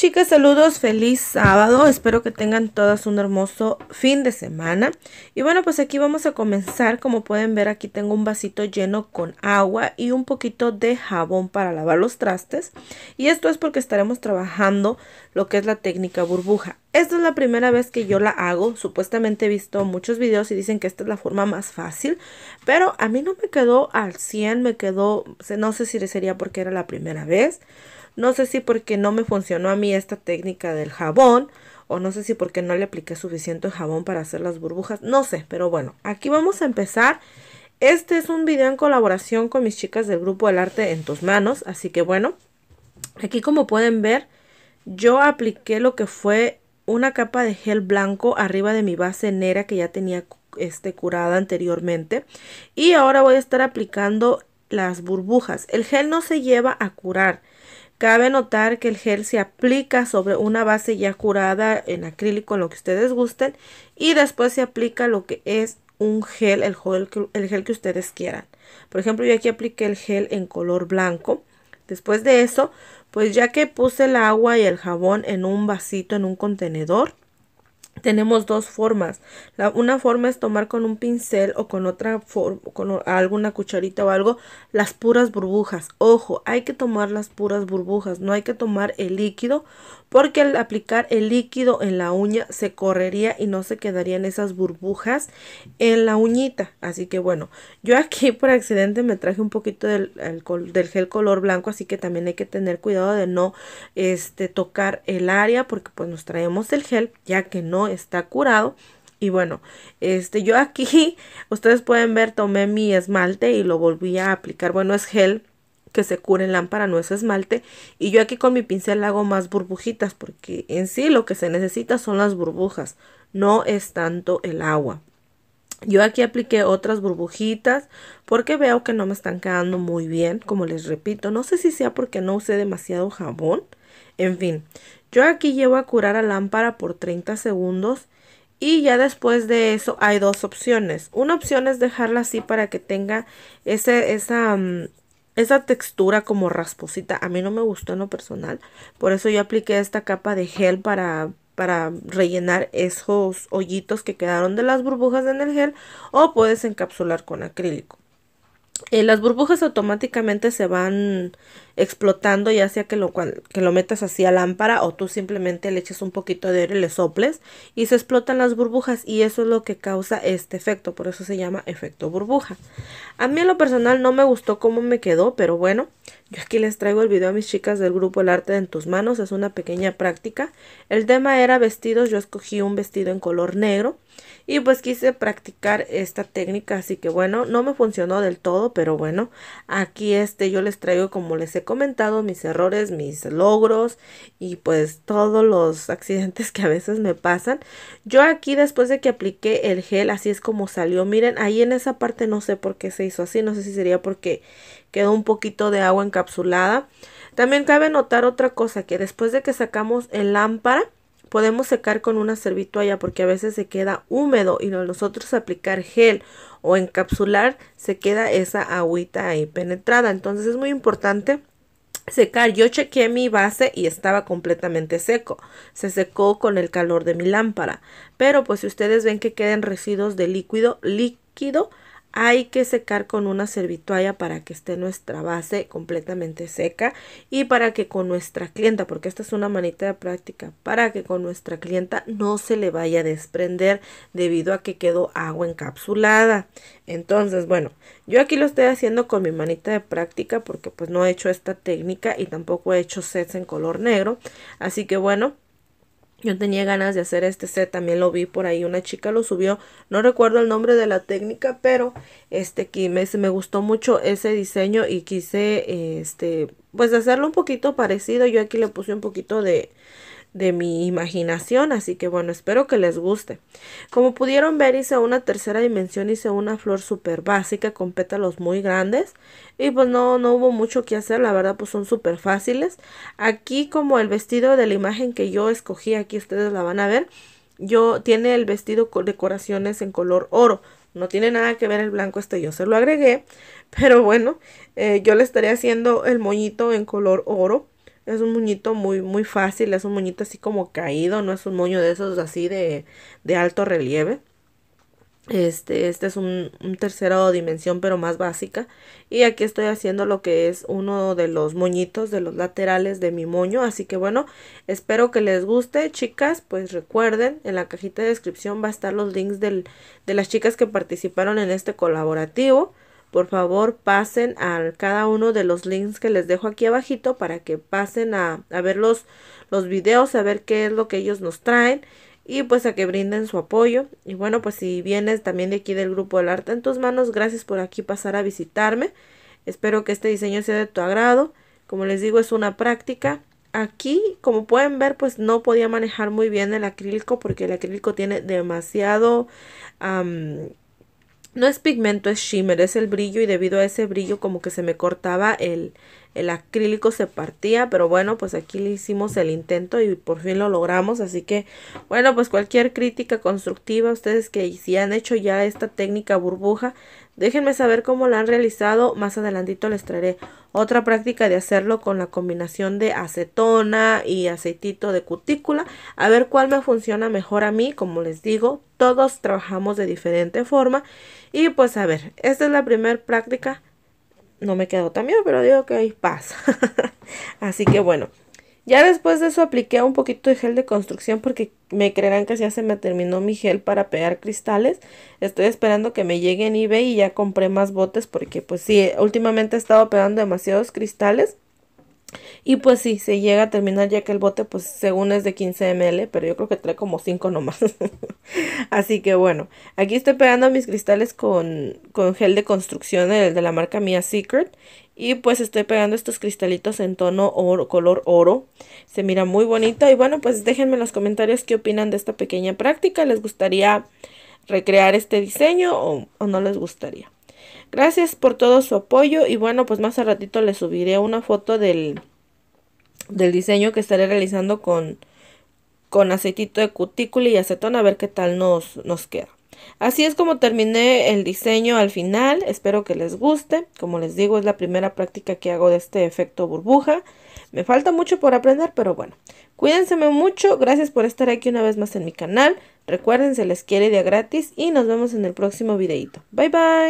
chicas, saludos, feliz sábado. Espero que tengan todas un hermoso fin de semana. Y bueno, pues aquí vamos a comenzar. Como pueden ver, aquí tengo un vasito lleno con agua y un poquito de jabón para lavar los trastes. Y esto es porque estaremos trabajando lo que es la técnica burbuja. Esta es la primera vez que yo la hago. Supuestamente he visto muchos videos y dicen que esta es la forma más fácil. Pero a mí no me quedó al 100, me quedó, no sé si sería porque era la primera vez no sé si porque no me funcionó a mí esta técnica del jabón o no sé si porque no le apliqué suficiente jabón para hacer las burbujas, no sé, pero bueno, aquí vamos a empezar. Este es un video en colaboración con mis chicas del grupo del arte en tus manos, así que bueno, aquí como pueden ver, yo apliqué lo que fue una capa de gel blanco arriba de mi base negra que ya tenía este, curada anteriormente y ahora voy a estar aplicando las burbujas. El gel no se lleva a curar, Cabe notar que el gel se aplica sobre una base ya curada en acrílico, lo que ustedes gusten, y después se aplica lo que es un gel, el gel, el gel que ustedes quieran. Por ejemplo, yo aquí apliqué el gel en color blanco. Después de eso, pues ya que puse el agua y el jabón en un vasito, en un contenedor, tenemos dos formas. La, una forma es tomar con un pincel o con otra con alguna cucharita o algo las puras burbujas. Ojo, hay que tomar las puras burbujas, no hay que tomar el líquido porque al aplicar el líquido en la uña se correría y no se quedarían esas burbujas en la uñita. Así que bueno, yo aquí por accidente me traje un poquito del, gel color blanco, así que también hay que tener cuidado de no este, tocar el área porque pues nos traemos el gel ya que no está curado. Y bueno, este, yo aquí, ustedes pueden ver, tomé mi esmalte y lo volví a aplicar. Bueno, es gel que se cura en lámpara, no es esmalte. Y yo aquí con mi pincel hago más burbujitas, porque en sí lo que se necesita son las burbujas, no es tanto el agua. Yo aquí apliqué otras burbujitas porque veo que no me están quedando muy bien, como les repito. No sé si sea porque no usé demasiado jabón. En fin, yo aquí llevo a curar a lámpara por 30 segundos y ya después de eso hay dos opciones. Una opción es dejarla así para que tenga ese, esa, mm, esa textura como rasposita. A mí no me gustó en lo personal. Por eso yo apliqué esta capa de gel para, para rellenar esos hoyitos que quedaron de las burbujas en el gel. O puedes encapsular con acrílico. Eh, las burbujas automáticamente se van explotando ya sea que lo, que lo metas así a lámpara o tú simplemente le eches un poquito de aire y le soples y se explotan las burbujas y eso es lo que causa este efecto, por eso se llama efecto burbuja. A mí en lo personal no me gustó cómo me quedó, pero bueno, yo aquí les traigo el video a mis chicas del grupo El Arte en Tus Manos, es una pequeña práctica. El tema era vestidos, yo escogí un vestido en color negro y pues quise practicar esta técnica, así que bueno, no me funcionó del todo, pero bueno, aquí este yo les traigo como les he comentado mis errores, mis logros y pues todos los accidentes que a veces me pasan. Yo aquí después de que apliqué el gel, así es como salió, miren, ahí en esa parte no sé por qué se hizo así, no sé si sería porque quedó un poquito de agua encapsulada. También cabe notar otra cosa, que después de que sacamos el lámpara, podemos secar con una servitualla porque a veces se queda húmedo y nosotros aplicar gel o encapsular se queda esa agüita ahí penetrada. Entonces es muy importante secar. Yo chequeé mi base y estaba completamente seco. Se secó con el calor de mi lámpara. Pero pues si ustedes ven que queden residuos de líquido, líquido hay que secar con una servitualla para que esté nuestra base completamente seca y para que con nuestra clienta, porque esta es una manita de práctica, para que con nuestra clienta no se le vaya a desprender debido a que quedó agua encapsulada. Entonces, bueno, yo aquí lo estoy haciendo con mi manita de práctica porque pues no he hecho esta técnica y tampoco he hecho sets en color negro. Así que bueno, yo tenía ganas de hacer este set, también lo vi por ahí, una chica lo subió, no recuerdo el nombre de la técnica, pero este que me, me gustó mucho ese diseño y quise este pues hacerlo un poquito parecido. Yo aquí le puse un poquito de de mi imaginación, así que bueno, espero que les guste. Como pudieron ver, hice una tercera dimensión, hice una flor súper básica con pétalos muy grandes y pues no, no hubo mucho que hacer, la verdad pues son súper fáciles. Aquí como el vestido de la imagen que yo escogí, aquí ustedes la van a ver, yo tiene el vestido con decoraciones en color oro, no tiene nada que ver el blanco este, yo se lo agregué. Pero bueno, eh, yo le estaré haciendo el moñito en color oro. Es un moñito muy, muy fácil, es un moñito así como caído, no es un moño de esos así de, alto relieve. Este, este es un, un, tercero dimensión pero más básica. Y aquí estoy haciendo lo que es uno de los moñitos de los laterales de mi moño. Así que bueno, espero que les guste. Chicas, pues recuerden, en la cajita de descripción va a estar los links de las chicas que participaron en este colaborativo por favor pasen a cada uno de los links que les dejo aquí abajito para que pasen a, ver los, videos, a ver qué es lo que ellos nos traen y pues a que brinden su apoyo. Y bueno, pues si vienes también de aquí del grupo del arte en tus manos, gracias por aquí pasar a visitarme. Espero que este diseño sea de tu agrado. Como les digo, es una práctica. Aquí, como pueden ver, pues no podía manejar muy bien el acrílico porque el acrílico tiene demasiado... No es pigmento, es shimmer, es el brillo y debido a ese brillo como que se me cortaba el, el acrílico, se partía, pero bueno, pues aquí le hicimos el intento y por fin lo logramos, así que bueno, pues cualquier crítica constructiva, ustedes que si han hecho ya esta técnica burbuja, Déjenme saber cómo la han realizado, más adelantito les traeré otra práctica de hacerlo con la combinación de acetona y aceitito de cutícula, a ver cuál me funciona mejor a mí, como les digo, todos trabajamos de diferente forma y pues a ver, esta es la primera práctica, no me quedó también, pero digo que hay pasa, así que bueno. Ya después de eso apliqué un poquito de gel de construcción porque me creerán que ya se me terminó mi gel para pegar cristales. Estoy esperando que me llegue en eBay y ya compré más botes porque pues sí, últimamente he estado pegando demasiados cristales. Y pues sí, se llega a terminar ya que el bote pues según es de 15 ml, pero yo creo que trae como 5 nomás. Así que bueno, aquí estoy pegando mis cristales con, con gel de construcción el de la marca Mia Secret. Y pues estoy pegando estos cristalitos en tono oro, color oro. Se mira muy bonito. Y bueno, pues déjenme en los comentarios qué opinan de esta pequeña práctica. ¿Les gustaría recrear este diseño o no les gustaría? Gracias por todo su apoyo y bueno, pues más a ratito les subiré una foto del, del diseño que estaré realizando con, con aceitito de cutícula y acetona a ver qué tal nos, nos queda. Así es como terminé el diseño al final, espero que les guste, como les digo es la primera práctica que hago de este efecto burbuja, me falta mucho por aprender, pero bueno, cuídense mucho, gracias por estar aquí una vez más en mi canal, recuerden se les quiere de gratis y nos vemos en el próximo videito, bye bye.